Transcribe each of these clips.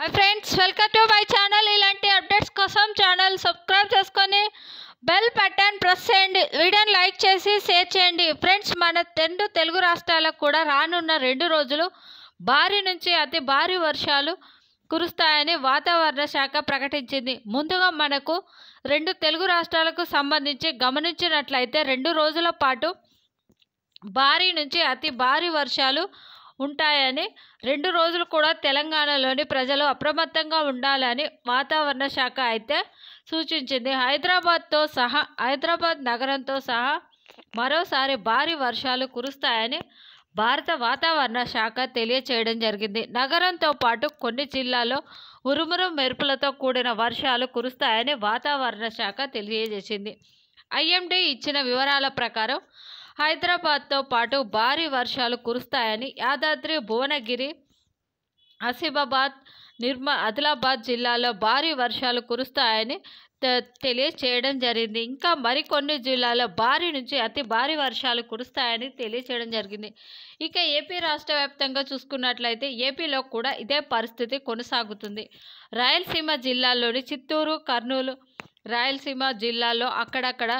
hi friends welcome to my channel ఇలాంటి updates కోసం channel subscribe చేసుకొని బెల్ బటన్ ప్రెస్ చేయండి వీడియోని లైక్ చేసి షేర్ చేయండి ఫ్రెండ్స్ మన రెండు తెలుగు రాష్ట్రాలకు కూడా రానున్న రెండు రోజులు భారీ నుంచి అతి భారీ వర్షాలు కురుస్తాయని వాతావరణ శాఖ ప్రకటించింది ముందుగా మనకు రెండు తెలుగు రాష్ట్రాలకు సంబంధించి గమనించినట్లయితే రెండు రోజుల పాటు భారీ నుంచి అతి భారీ వర్షాలు ఉంటాయని రెండు రోజులు కూడా తెలంగాణలోని ప్రజలు అప్రమత్తంగా ఉండాలని వాతావరణ శాఖ అయితే సూచించింది హైదరాబాద్తో సహా హైదరాబాద్ నగరంతో సహా మరోసారి భారీ వర్షాలు కురుస్తాయని భారత వాతావరణ శాఖ తెలియచేయడం జరిగింది నగరంతో పాటు కొన్ని జిల్లాల్లో ఉరుమురు మెరుపులతో కూడిన వర్షాలు కురుస్తాయని వాతావరణ శాఖ తెలియజేసింది ఐఎండీ ఇచ్చిన వివరాల ప్రకారం హైదరాబాద్తో పాటు భారీ వర్షాలు కురుస్తాయని యాదాద్రి భువనగిరి ఆసిఫాబాద్ నిర్మ ఆదిలాబాద్ జిల్లాలో భారీ వర్షాలు కురుస్తాయని తెలియచేయడం జరిగింది ఇంకా మరికొన్ని జిల్లాలో భారీ నుంచి అతి భారీ వర్షాలు కురుస్తాయని తెలియచేయడం జరిగింది ఇక ఏపీ రాష్ట్ర వ్యాప్తంగా చూసుకున్నట్లయితే ఏపీలో కూడా ఇదే పరిస్థితి కొనసాగుతుంది రాయలసీమ జిల్లాలోని చిత్తూరు కర్నూలు రాయలసీమ జిల్లాలో అక్కడక్కడ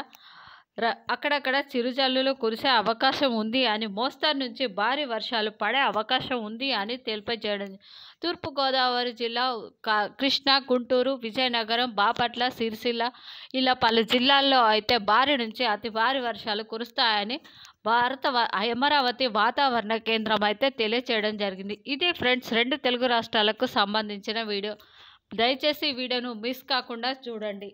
అక్కడక్కడ చిరుజల్లులు కురిసే అవకాశం ఉంది అని మోస్తరు నుంచి భారీ వర్షాలు పడే అవకాశం ఉంది అని తెలిపజేయడం తూర్పుగోదావరి జిల్లా కృష్ణా గుంటూరు విజయనగరం బాపట్ల సిరిసిల్ల ఇలా పలు జిల్లాల్లో అయితే భారీ నుంచి అతి భారీ వర్షాలు కురుస్తాయని భారత అమరావతి వాతావరణ కేంద్రం అయితే తెలియచేయడం జరిగింది ఇది ఫ్రెండ్స్ రెండు తెలుగు రాష్ట్రాలకు సంబంధించిన వీడియో దయచేసి వీడియోను మిస్ కాకుండా చూడండి